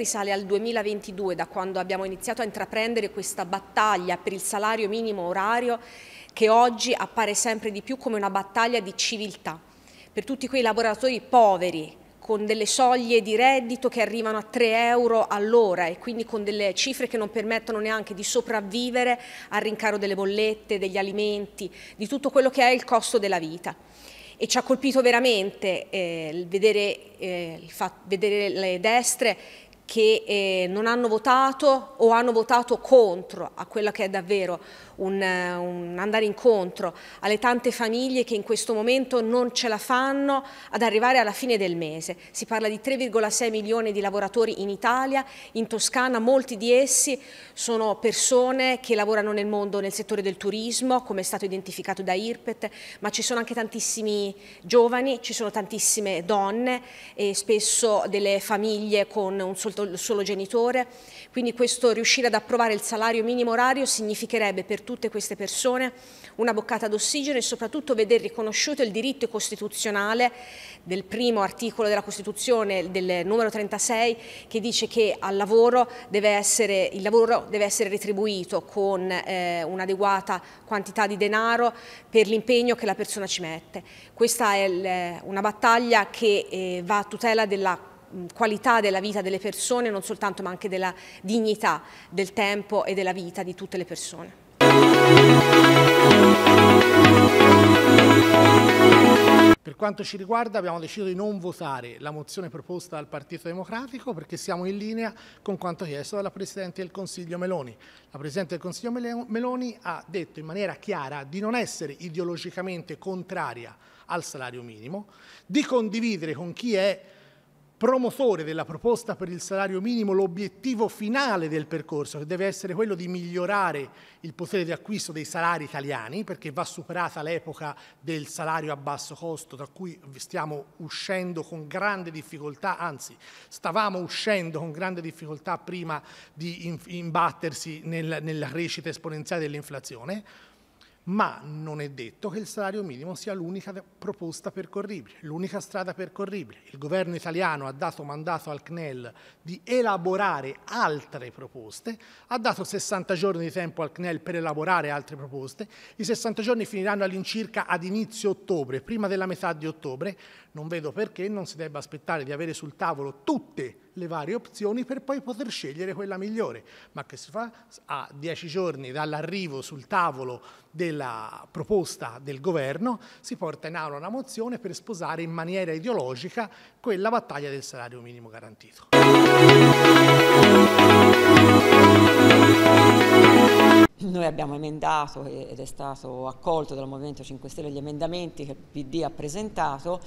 risale al 2022, da quando abbiamo iniziato a intraprendere questa battaglia per il salario minimo orario che oggi appare sempre di più come una battaglia di civiltà per tutti quei lavoratori poveri con delle soglie di reddito che arrivano a 3 euro all'ora e quindi con delle cifre che non permettono neanche di sopravvivere al rincaro delle bollette, degli alimenti, di tutto quello che è il costo della vita. E ci ha colpito veramente eh, vedere, eh, vedere le destre che eh, non hanno votato o hanno votato contro a quella che è davvero un, un andare incontro alle tante famiglie che in questo momento non ce la fanno ad arrivare alla fine del mese. Si parla di 3,6 milioni di lavoratori in Italia, in Toscana molti di essi sono persone che lavorano nel mondo, nel settore del turismo, come è stato identificato da IRPET, ma ci sono anche tantissimi giovani, ci sono tantissime donne e spesso delle famiglie con un solo, solo genitore, quindi questo riuscire ad approvare il salario minimo orario significherebbe per tutti tutte queste persone una boccata d'ossigeno e soprattutto vedere riconosciuto il diritto costituzionale del primo articolo della Costituzione, del numero 36, che dice che lavoro essere, il lavoro deve essere retribuito con eh, un'adeguata quantità di denaro per l'impegno che la persona ci mette. Questa è il, una battaglia che eh, va a tutela della mm, qualità della vita delle persone, non soltanto ma anche della dignità del tempo e della vita di tutte le persone. Per quanto ci riguarda abbiamo deciso di non votare la mozione proposta dal Partito Democratico perché siamo in linea con quanto chiesto dalla Presidente del Consiglio Meloni. La Presidente del Consiglio Meloni ha detto in maniera chiara di non essere ideologicamente contraria al salario minimo, di condividere con chi è promotore della proposta per il salario minimo l'obiettivo finale del percorso, che deve essere quello di migliorare il potere di acquisto dei salari italiani, perché va superata l'epoca del salario a basso costo, da cui stiamo uscendo con grande difficoltà, anzi stavamo uscendo con grande difficoltà prima di imbattersi nel, nella crescita esponenziale dell'inflazione ma non è detto che il salario minimo sia l'unica proposta percorribile, l'unica strada percorribile. Il governo italiano ha dato mandato al CNEL di elaborare altre proposte, ha dato 60 giorni di tempo al CNEL per elaborare altre proposte, i 60 giorni finiranno all'incirca ad inizio ottobre, prima della metà di ottobre, non vedo perché non si debba aspettare di avere sul tavolo tutte le le varie opzioni per poi poter scegliere quella migliore, ma che si fa a dieci giorni dall'arrivo sul tavolo della proposta del governo, si porta in aula una mozione per sposare in maniera ideologica quella battaglia del salario minimo garantito. Noi abbiamo emendato ed è stato accolto dal Movimento 5 Stelle gli emendamenti che il PD ha presentato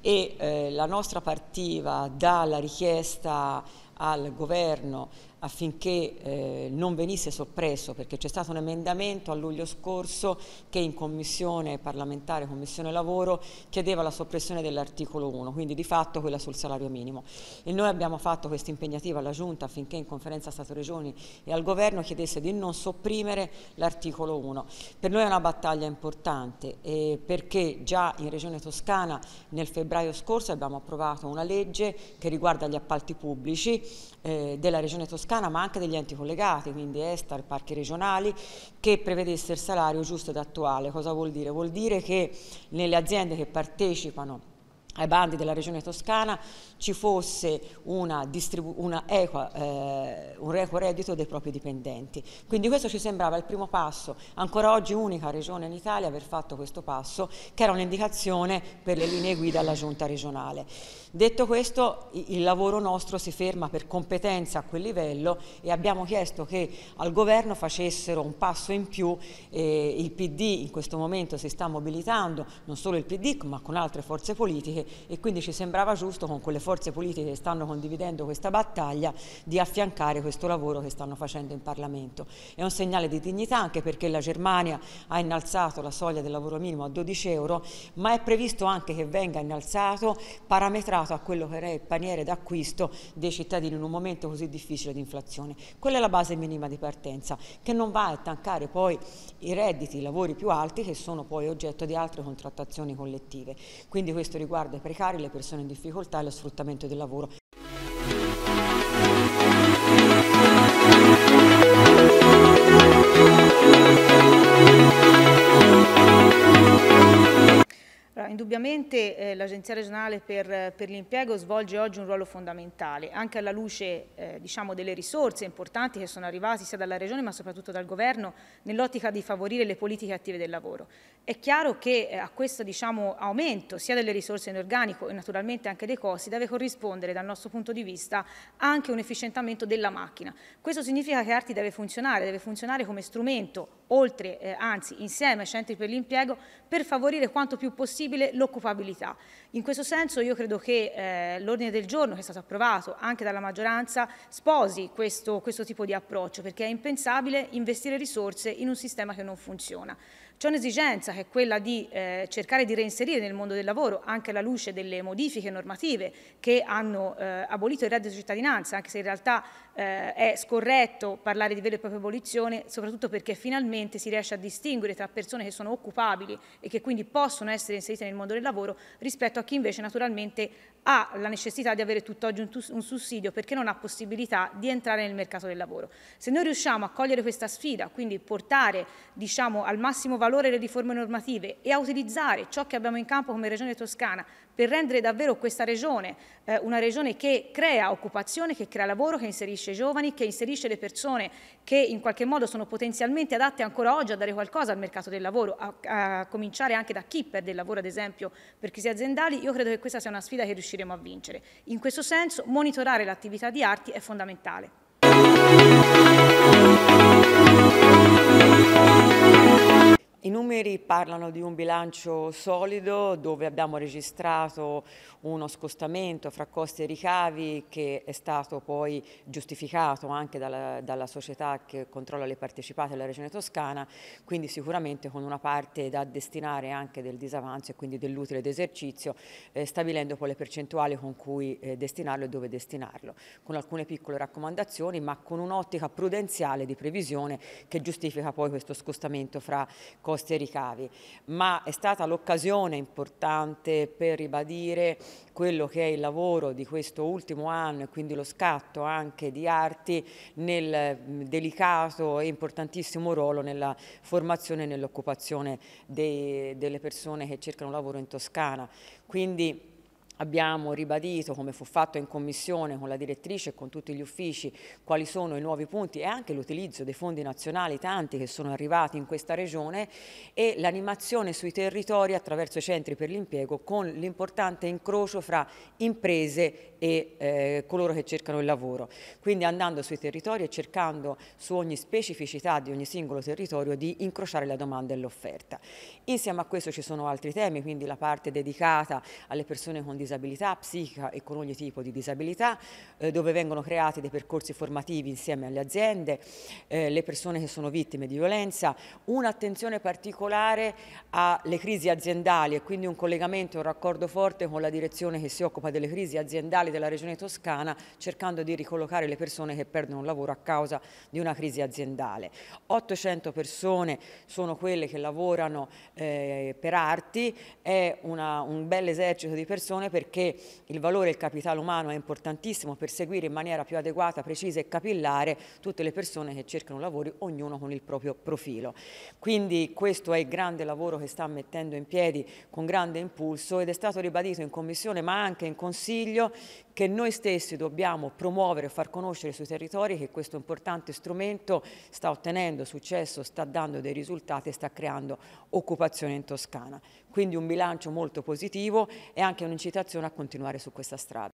e eh, la nostra partiva dalla richiesta al governo affinché eh, non venisse soppresso perché c'è stato un emendamento a luglio scorso che in commissione parlamentare, commissione lavoro, chiedeva la soppressione dell'articolo 1, quindi di fatto quella sul salario minimo. E noi abbiamo fatto questa impegnativa alla Giunta affinché in conferenza Stato-Regioni e al Governo chiedesse di non sopprimere l'articolo 1. Per noi è una battaglia importante eh, perché già in Regione Toscana nel febbraio scorso abbiamo approvato una legge che riguarda gli appalti pubblici eh, della Regione Toscana metropolitana ma anche degli enti collegati, quindi Estar, parchi regionali, che prevedesse il salario giusto ed attuale. Cosa vuol dire? Vuol dire che nelle aziende che partecipano ai bandi della regione toscana ci fosse una una equa, eh, un equo reddito dei propri dipendenti. Quindi questo ci sembrava il primo passo, ancora oggi unica regione in Italia aver fatto questo passo, che era un'indicazione per le linee guida alla giunta regionale. Detto questo, il lavoro nostro si ferma per competenza a quel livello e abbiamo chiesto che al governo facessero un passo in più. Eh, il PD in questo momento si sta mobilitando, non solo il PD ma con altre forze politiche e quindi ci sembrava giusto con quelle forze politiche che stanno condividendo questa battaglia di affiancare questo lavoro che stanno facendo in Parlamento. È un segnale di dignità anche perché la Germania ha innalzato la soglia del lavoro minimo a 12 euro ma è previsto anche che venga innalzato parametrato legato a quello che era il paniere d'acquisto dei cittadini in un momento così difficile di inflazione. Quella è la base minima di partenza che non va a tancare poi i redditi, i lavori più alti che sono poi oggetto di altre contrattazioni collettive. Quindi questo riguarda i precari, le persone in difficoltà e lo sfruttamento del lavoro. indubbiamente eh, l'Agenzia regionale per, per l'impiego svolge oggi un ruolo fondamentale, anche alla luce eh, diciamo, delle risorse importanti che sono arrivate sia dalla Regione ma soprattutto dal Governo nell'ottica di favorire le politiche attive del lavoro. È chiaro che eh, a questo diciamo, aumento sia delle risorse in organico e naturalmente anche dei costi deve corrispondere dal nostro punto di vista anche un efficientamento della macchina. Questo significa che Arti deve funzionare, deve funzionare come strumento, oltre, eh, anzi insieme ai centri per l'impiego, per favorire quanto più possibile l'occupabilità. In questo senso io credo che eh, l'ordine del giorno che è stato approvato anche dalla maggioranza sposi questo, questo tipo di approccio perché è impensabile investire risorse in un sistema che non funziona. C'è un'esigenza che è quella di eh, cercare di reinserire nel mondo del lavoro anche alla luce delle modifiche normative che hanno eh, abolito il reddito di cittadinanza, anche se in realtà eh, è scorretto parlare di vera e propria abolizione, soprattutto perché finalmente si riesce a distinguere tra persone che sono occupabili e che quindi possono essere inserite nel nel mondo del lavoro rispetto a chi invece naturalmente ha la necessità di avere tutt'oggi un, sussidio perché non ha possibilità di entrare nel mercato del lavoro. Se noi riusciamo a cogliere questa sfida, quindi portare diciamo, al massimo valore le riforme normative e a utilizzare ciò che abbiamo in campo come Regione Toscana per rendere davvero questa regione eh, una regione che crea occupazione, che crea lavoro, che inserisce i giovani, che inserisce le persone che in qualche modo sono potenzialmente adatte ancora oggi a dare qualcosa al mercato del lavoro, a, a cominciare anche da chi perde il lavoro ad esempio esempio per crisi aziendali, io credo che questa sia una sfida che riusciremo a vincere. In questo senso monitorare l'attività di arti è fondamentale. I numeri parlano di un bilancio solido dove abbiamo registrato uno scostamento fra costi e ricavi che è stato poi giustificato anche dalla, dalla società che controlla le partecipate della Regione Toscana, quindi sicuramente con una parte da destinare anche del disavanzo e quindi dell'utile d'esercizio, eh, stabilendo poi le percentuali con cui eh, destinarlo e dove destinarlo, con alcune piccole raccomandazioni ma con un'ottica prudenziale di previsione che giustifica poi questo scostamento fra costi costi e ricavi, ma è stata l'occasione importante per ribadire quello che è il lavoro di questo ultimo anno e quindi lo scatto anche di Arti nel mm, delicato e importantissimo ruolo nella formazione e nell'occupazione delle persone che cercano lavoro in Toscana. Quindi abbiamo ribadito, come fu fatto in commissione con la direttrice e con tutti gli uffici, quali sono i nuovi punti e anche l'utilizzo dei fondi nazionali, tanti che sono arrivati in questa regione, e l'animazione sui territori attraverso i centri per l'impiego con l'importante incrocio fra imprese e eh, coloro che cercano il lavoro. Quindi andando sui territori e cercando su ogni specificità di ogni singolo territorio di incrociare la domanda e l'offerta. Insieme a questo ci sono altri temi, quindi la parte dedicata alle persone con disabilità disabilità psichica e con ogni tipo di disabilità, eh, dove vengono creati dei percorsi formativi insieme alle aziende, eh, le persone che sono vittime di violenza, un'attenzione particolare alle crisi aziendali e quindi un collegamento, un raccordo forte con la direzione che si occupa delle crisi aziendali della Regione Toscana, cercando di ricollocare le persone che perdono un lavoro a causa di una crisi aziendale. 800 persone sono quelle che lavorano eh, per arti, è una, un bel esercito di persone per perché il valore del capitale umano è importantissimo per seguire in maniera più adeguata, precisa e capillare tutte le persone che cercano lavori, ognuno con il proprio profilo. Quindi questo è il grande lavoro che sta mettendo in piedi con grande impulso ed è stato ribadito in Commissione ma anche in Consiglio che noi stessi dobbiamo promuovere e far conoscere sui territori che questo importante strumento sta ottenendo successo, sta dando dei risultati e sta creando occupazione in Toscana. Quindi un bilancio molto positivo e anche un'incitazione a continuare su questa strada.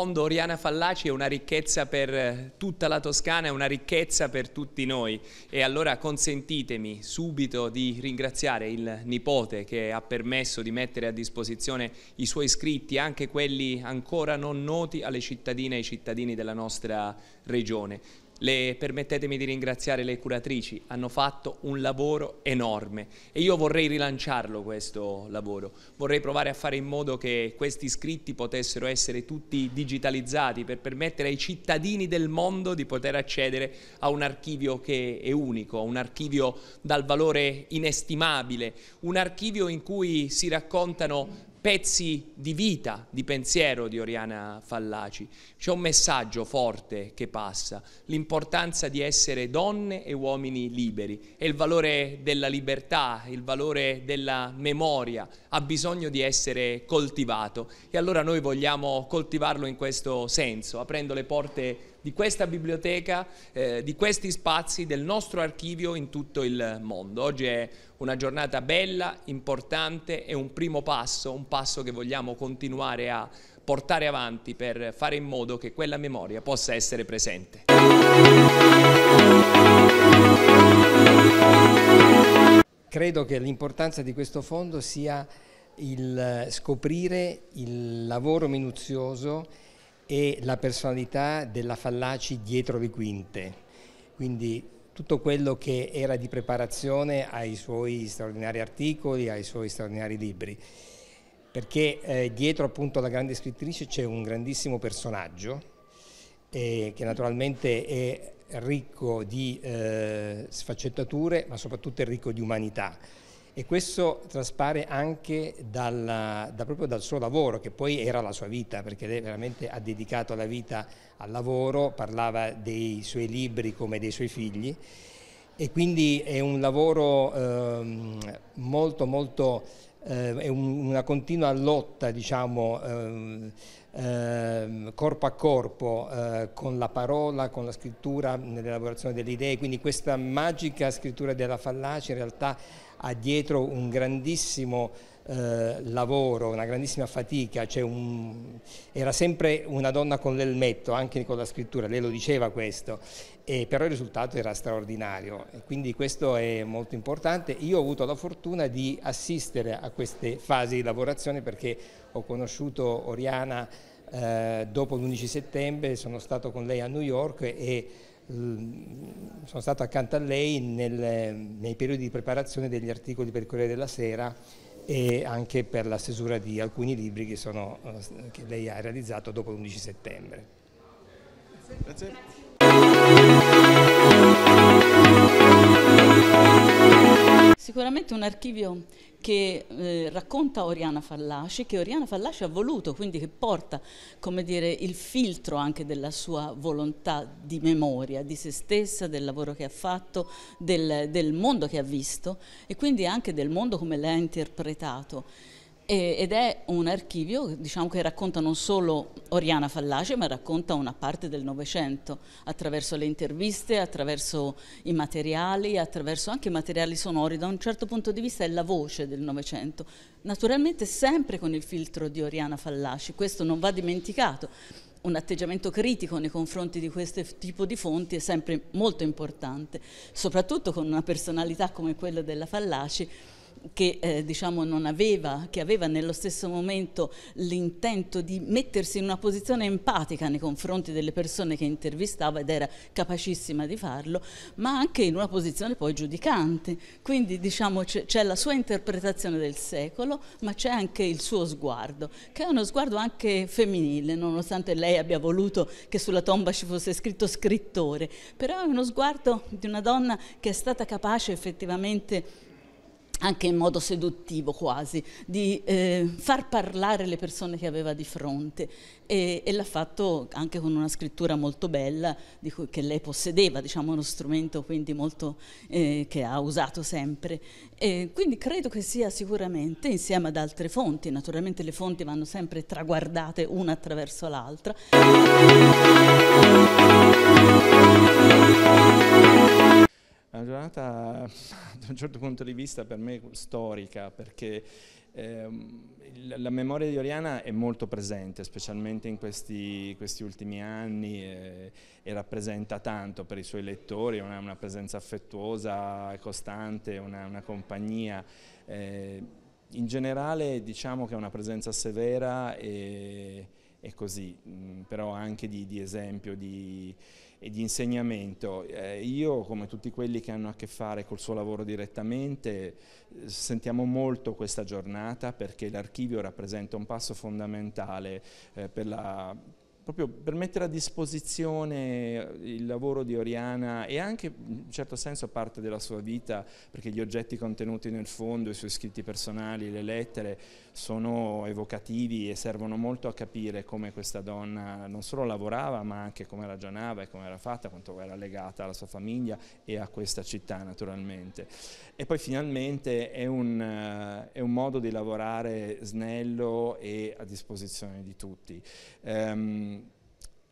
mondo Oriana Fallaci è una ricchezza per eh, tutta la Toscana, è una ricchezza per tutti noi e allora consentitemi subito di ringraziare il nipote che ha permesso di mettere a disposizione i suoi scritti, anche quelli ancora non noti alle cittadine e ai cittadini della nostra regione le, permettetemi di ringraziare le curatrici, hanno fatto un lavoro enorme e io vorrei rilanciarlo questo lavoro, vorrei provare a fare in modo che questi scritti potessero essere tutti digitalizzati per permettere ai cittadini del mondo di poter accedere a un archivio che è unico, un archivio dal valore inestimabile, un archivio in cui si raccontano pezzi di vita, di pensiero di Oriana Fallaci. C'è un messaggio forte che passa, l'importanza di essere donne e uomini liberi e il valore della libertà, il valore della memoria ha bisogno di essere coltivato e allora noi vogliamo coltivarlo in questo senso, aprendo le porte di questa biblioteca, eh, di questi spazi, del nostro archivio in tutto il mondo. Oggi è una giornata bella, importante, è un primo passo, un passo che vogliamo continuare a portare avanti per fare in modo che quella memoria possa essere presente. Credo che l'importanza di questo fondo sia il scoprire il lavoro minuzioso e la personalità della Fallaci dietro le quinte, quindi tutto quello che era di preparazione ai suoi straordinari articoli, ai suoi straordinari libri, perché eh, dietro appunto alla grande scrittrice c'è un grandissimo personaggio eh, che naturalmente è ricco di eh, sfaccettature ma soprattutto è ricco di umanità. E questo traspare anche dal, da proprio dal suo lavoro, che poi era la sua vita, perché lei veramente ha dedicato la vita al lavoro, parlava dei suoi libri come dei suoi figli e quindi è un lavoro ehm, molto molto eh, è un, una continua lotta diciamo ehm, ehm, corpo a corpo eh, con la parola con la scrittura nell'elaborazione delle idee quindi questa magica scrittura della fallace in realtà ha dietro un grandissimo eh, lavoro, una grandissima fatica, cioè un... era sempre una donna con l'elmetto, anche con la scrittura, lei lo diceva questo, e però il risultato era straordinario, e quindi questo è molto importante. Io ho avuto la fortuna di assistere a queste fasi di lavorazione perché ho conosciuto Oriana eh, dopo l'11 settembre, sono stato con lei a New York e Ehm, sono stato accanto a lei nel, nei periodi di preparazione degli articoli per Corriere della Sera e anche per la stesura di alcuni libri che, sono, eh, che lei ha realizzato dopo l'11 settembre. Grazie. sicuramente un archivio che eh, racconta Oriana Fallaci, che Oriana Fallaci ha voluto, quindi che porta dire, il filtro anche della sua volontà di memoria, di se stessa, del lavoro che ha fatto, del, del mondo che ha visto e quindi anche del mondo come l'ha interpretato ed è un archivio diciamo, che racconta non solo Oriana Fallace ma racconta una parte del Novecento attraverso le interviste, attraverso i materiali, attraverso anche i materiali sonori, da un certo punto di vista è la voce del Novecento, naturalmente sempre con il filtro di Oriana Fallaci, questo non va dimenticato. Un atteggiamento critico nei confronti di questo tipo di fonti è sempre molto importante, soprattutto con una personalità come quella della Fallaci che, eh, diciamo aveva, che aveva nello stesso momento l'intento di mettersi in una posizione empatica nei confronti delle persone che intervistava ed era capacissima di farlo, ma anche in una posizione poi giudicante. Quindi diciamo c'è la sua interpretazione del secolo, ma c'è anche il suo sguardo, che è uno sguardo anche femminile, nonostante lei abbia voluto che sulla tomba ci fosse scritto scrittore, però è uno sguardo di una donna che è stata capace effettivamente di anche in modo seduttivo quasi, di eh, far parlare le persone che aveva di fronte e, e l'ha fatto anche con una scrittura molto bella cui, che lei possedeva, diciamo uno strumento quindi molto eh, che ha usato sempre. E quindi credo che sia sicuramente insieme ad altre fonti, naturalmente le fonti vanno sempre traguardate una attraverso l'altra una giornata da un certo punto di vista per me storica perché ehm, la memoria di Oriana è molto presente, specialmente in questi, questi ultimi anni eh, e rappresenta tanto per i suoi lettori, una, una presenza affettuosa, costante, una, una compagnia. Eh, in generale diciamo che è una presenza severa e e così, mm, però anche di, di esempio di, e di insegnamento. Eh, io, come tutti quelli che hanno a che fare col suo lavoro direttamente, eh, sentiamo molto questa giornata perché l'archivio rappresenta un passo fondamentale eh, per la proprio per mettere a disposizione il lavoro di Oriana e anche in un certo senso parte della sua vita, perché gli oggetti contenuti nel fondo, i suoi scritti personali, le lettere, sono evocativi e servono molto a capire come questa donna non solo lavorava, ma anche come ragionava e come era fatta, quanto era legata alla sua famiglia e a questa città naturalmente. E poi finalmente è un, eh, è un modo di lavorare snello e a disposizione di tutti. Um,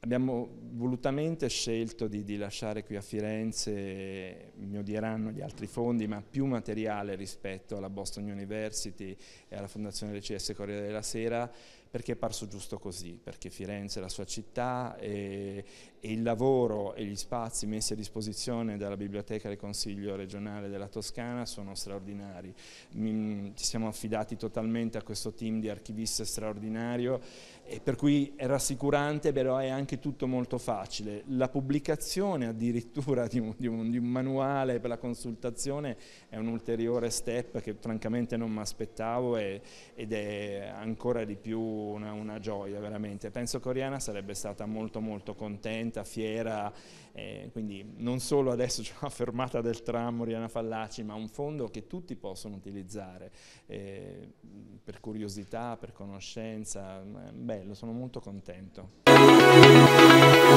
Abbiamo volutamente scelto di, di, lasciare qui a Firenze, mi odieranno gli altri fondi, ma più materiale rispetto alla Boston University e alla Fondazione LCS Corriere della Sera, perché è parso giusto così, perché Firenze è la sua città e, e il lavoro e gli spazi messi a disposizione dalla Biblioteca del Consiglio regionale della Toscana sono straordinari. Mm, ci siamo affidati totalmente a questo team di archiviste straordinario e per cui è rassicurante, però è anche tutto molto facile. La pubblicazione addirittura di un, di un, di un manuale per la consultazione è un ulteriore step che francamente non mi aspettavo ed è ancora di più una, una gioia veramente. Penso che Oriana sarebbe stata molto molto contenta, fiera eh, quindi non solo adesso c'è una fermata del tram Oriana Fallaci, ma un fondo che tutti possono utilizzare eh, per curiosità, per conoscenza. Bello, sono molto contento.